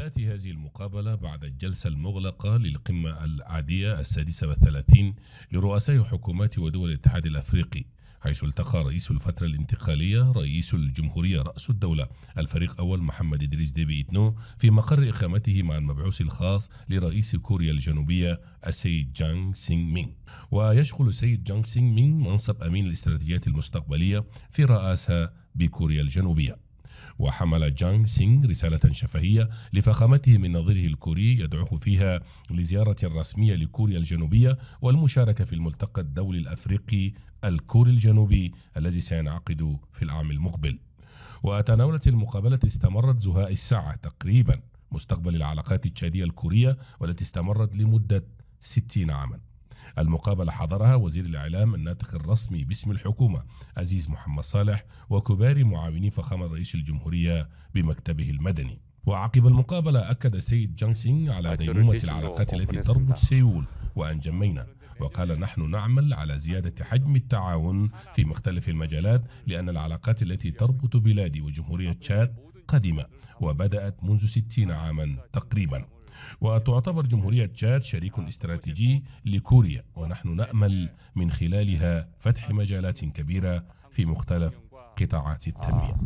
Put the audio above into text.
تأتي هذه المقابلة بعد الجلسة المغلقة للقمة العادية السادسة والثلاثين لرؤساء حكومات ودول الاتحاد الأفريقي حيث التقى رئيس الفترة الانتقالية رئيس الجمهورية رأس الدولة الفريق أول محمد إدريس ديبي إتنو في مقر إقامته مع المبعوث الخاص لرئيس كوريا الجنوبية السيد جانغ سينغ مين ويشغل السيد جانغ سينغ مين منصب أمين الاستراتيجيات المستقبلية في رئاسة بكوريا الجنوبية وحمل جانغ سينغ رسالة شفهية لفخامته من نظيره الكوري يدعوه فيها لزيارة رسمية لكوريا الجنوبية والمشاركة في الملتقى الدولي الأفريقي الكوري الجنوبي الذي سينعقد في العام المقبل وتناولت المقابلة استمرت زهاء الساعة تقريبا مستقبل العلاقات التشادية الكورية والتي استمرت لمدة 60 عاماً المقابلة حضرها وزير الإعلام الناطق الرسمي باسم الحكومة عزيز محمد صالح وكبار معاوني فخامة رئيس الجمهورية بمكتبه المدني وعقب المقابلة أكد السيد جانغ سينغ على ديمومة العلاقات التي تربط سيول وأنجمينا وقال نحن نعمل على زيادة حجم التعاون في مختلف المجالات لأن العلاقات التي تربط بلادي وجمهورية تشاد قديمة وبدأت منذ ستين عاما تقريبا وتعتبر جمهورية تشاد شريك استراتيجي لكوريا ونحن نأمل من خلالها فتح مجالات كبيرة في مختلف قطاعات التنمية